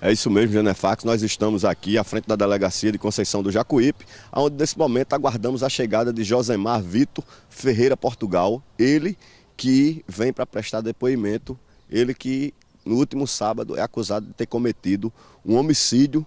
É isso mesmo, Genefax, nós estamos aqui à frente da delegacia de Conceição do Jacuípe, onde nesse momento aguardamos a chegada de Josemar Vitor Ferreira Portugal, ele que vem para prestar depoimento, ele que no último sábado é acusado de ter cometido um homicídio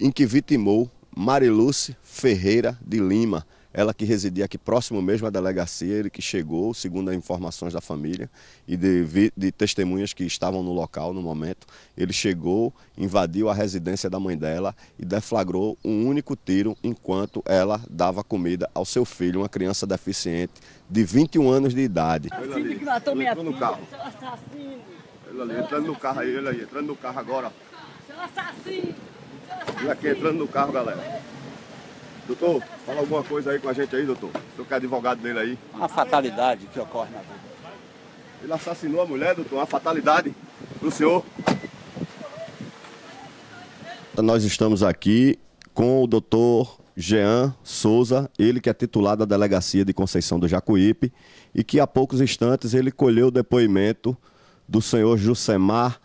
em que vitimou Mariluce Ferreira de Lima. Ela que residia aqui próximo mesmo à delegacia, ele que chegou, segundo as informações da família e de, de testemunhas que estavam no local no momento, ele chegou, invadiu a residência da mãe dela e deflagrou um único tiro enquanto ela dava comida ao seu filho, uma criança deficiente de 21 anos de idade. Ele matou minha filha, no carro. Ele ali, entrando no carro aí, ele aí, entrando no carro agora. Seu assassino! Ele aqui entrando no carro, galera. Doutor, fala alguma coisa aí com a gente aí, doutor. O senhor que é advogado dele aí. Uma fatalidade que ocorre na vida. Ele assassinou a mulher, doutor, uma fatalidade pro senhor. Nós estamos aqui com o doutor Jean Souza, ele que é titular da Delegacia de Conceição do Jacuípe e que há poucos instantes ele colheu o depoimento do senhor Jussemar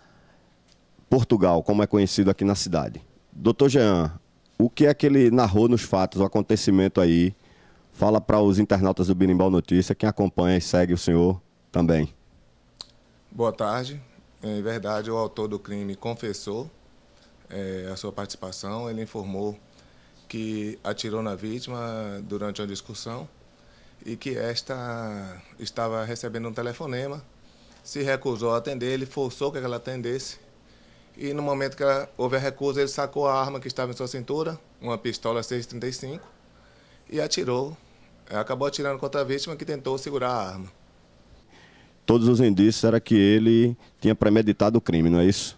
Portugal, como é conhecido aqui na cidade. Doutor Jean, o que é que ele narrou nos fatos, o acontecimento aí? Fala para os internautas do Birimbau Notícia, quem acompanha e segue o senhor também. Boa tarde. Em é verdade, o autor do crime confessou é, a sua participação. Ele informou que atirou na vítima durante uma discussão e que esta estava recebendo um telefonema, se recusou a atender, ele forçou que ela atendesse e no momento que ela, houve a recusa, ele sacou a arma que estava em sua cintura, uma pistola 635, e atirou. Acabou atirando contra a vítima que tentou segurar a arma. Todos os indícios era que ele tinha premeditado o crime, não é isso?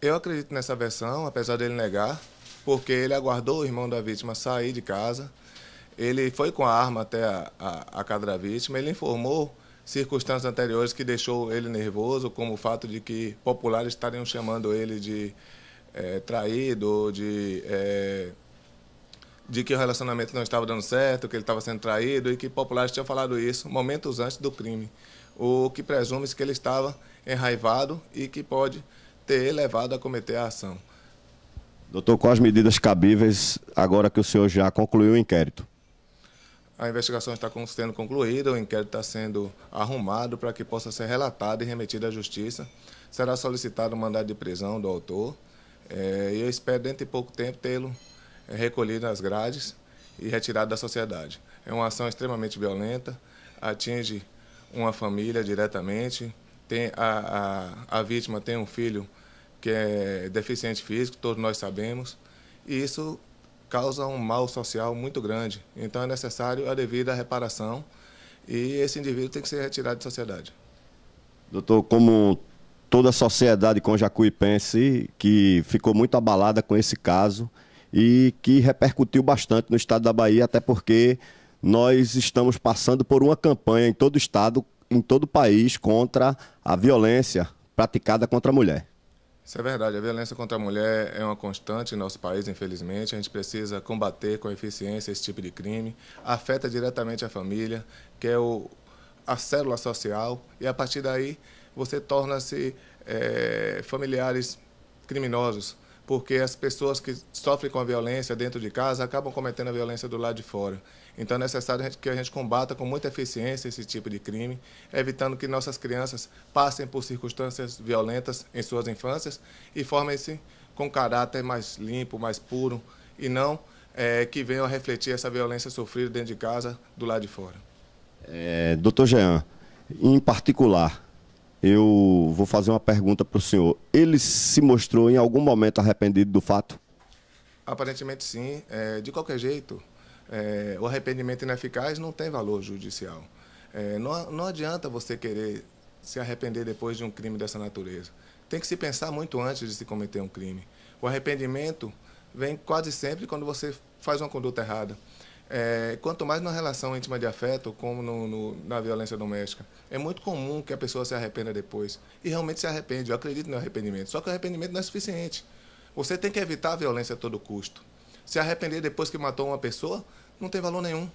Eu acredito nessa versão, apesar dele negar, porque ele aguardou o irmão da vítima sair de casa. Ele foi com a arma até a, a, a casa da vítima, ele informou circunstâncias anteriores que deixou ele nervoso, como o fato de que populares estariam chamando ele de é, traído, de, é, de que o relacionamento não estava dando certo, que ele estava sendo traído e que populares tinham falado isso momentos antes do crime. O que presume-se que ele estava enraivado e que pode ter levado a cometer a ação. Doutor, quais medidas cabíveis agora que o senhor já concluiu o inquérito? a investigação está sendo concluída, o inquérito está sendo arrumado para que possa ser relatado e remetido à Justiça. Será solicitado o mandado de prisão do autor é, e eu espero, dentro de pouco tempo, tê-lo é, recolhido nas grades e retirado da sociedade. É uma ação extremamente violenta, atinge uma família diretamente, tem a, a, a vítima tem um filho que é deficiente físico, todos nós sabemos, e isso causa um mal social muito grande. Então é necessário a devida reparação e esse indivíduo tem que ser retirado da sociedade. Doutor, como toda a sociedade com Jacuipense que ficou muito abalada com esse caso e que repercutiu bastante no estado da Bahia, até porque nós estamos passando por uma campanha em todo o estado, em todo o país, contra a violência praticada contra a mulher. Isso é verdade. A violência contra a mulher é uma constante em nosso país, infelizmente. A gente precisa combater com eficiência esse tipo de crime. Afeta diretamente a família, que é o, a célula social, e a partir daí você torna-se é, familiares criminosos porque as pessoas que sofrem com a violência dentro de casa acabam cometendo a violência do lado de fora. Então é necessário que a gente combata com muita eficiência esse tipo de crime, evitando que nossas crianças passem por circunstâncias violentas em suas infâncias e formem-se com caráter mais limpo, mais puro e não é, que venham a refletir essa violência sofrida dentro de casa, do lado de fora. É, doutor Jean, em particular, eu vou fazer uma pergunta para o senhor. Ele se mostrou em algum momento arrependido do fato? Aparentemente sim. É, de qualquer jeito, é, o arrependimento ineficaz não tem valor judicial. É, não, não adianta você querer se arrepender depois de um crime dessa natureza. Tem que se pensar muito antes de se cometer um crime. O arrependimento vem quase sempre quando você faz uma conduta errada. É, quanto mais na relação íntima de afeto, como no, no, na violência doméstica. É muito comum que a pessoa se arrependa depois. E realmente se arrepende. Eu acredito no arrependimento. Só que o arrependimento não é suficiente. Você tem que evitar a violência a todo custo. Se arrepender depois que matou uma pessoa, não tem valor nenhum.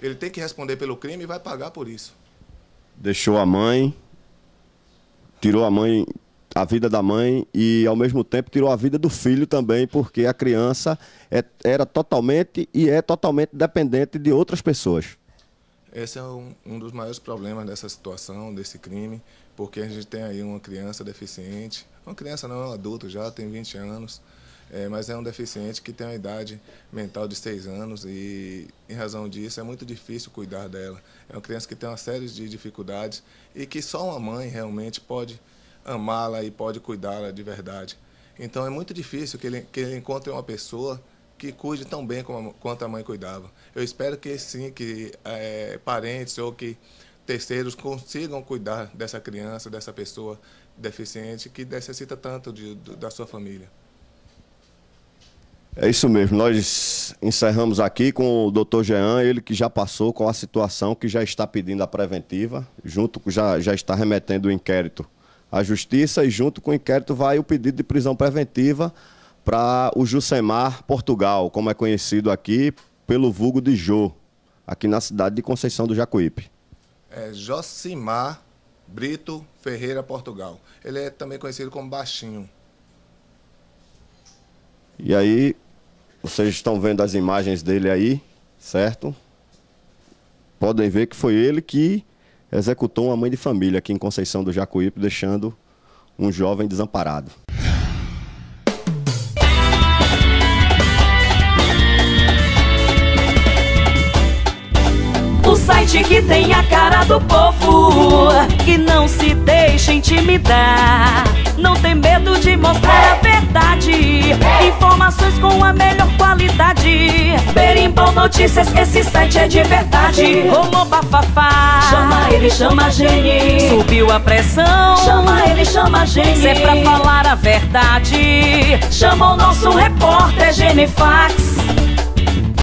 Ele tem que responder pelo crime e vai pagar por isso. Deixou a mãe, tirou a mãe a vida da mãe e, ao mesmo tempo, tirou a vida do filho também, porque a criança é, era totalmente e é totalmente dependente de outras pessoas. Esse é um, um, dos maiores problemas dessa situação, desse crime, porque a gente tem aí uma criança deficiente, uma criança não, é um adulto já, tem 20 anos, é, mas é um deficiente que tem uma idade mental de 6 anos e, em razão disso, é muito difícil cuidar dela. É uma criança que tem uma série de dificuldades e que só uma mãe realmente pode amá-la e pode cuidá-la de verdade. Então é muito difícil que ele, que ele encontre uma pessoa que cuide tão bem como, quanto a mãe cuidava. Eu espero que sim, que é, parentes ou que terceiros consigam cuidar dessa criança, dessa pessoa deficiente que necessita tanto de, de, da sua família. É isso mesmo. Nós encerramos aqui com o doutor Jean, ele que já passou com a situação, que já está pedindo a preventiva, junto já, já está remetendo o inquérito à Justiça e, junto com o inquérito, vai o pedido de prisão preventiva para o Jusemar Portugal, como é conhecido aqui pelo vulgo de Jô, aqui na cidade de Conceição do Jacuípe. É Josimar Brito Ferreira Portugal. Ele é também conhecido como Baixinho. E aí, vocês estão vendo as imagens dele aí, certo? Podem ver que foi ele que executou uma mãe de família aqui em Conceição do Jacuípe, deixando um jovem desamparado. Gente que tem a cara do povo Que não se deixa intimidar Não tem medo de mostrar a verdade Informações com a melhor qualidade Berimbau Notícias, esse site é de verdade Rolou bafafá Chama ele, chama a Gene Subiu a pressão Chama ele, chama a Gene Se é pra falar a verdade Chama o nosso repórter Gene Fax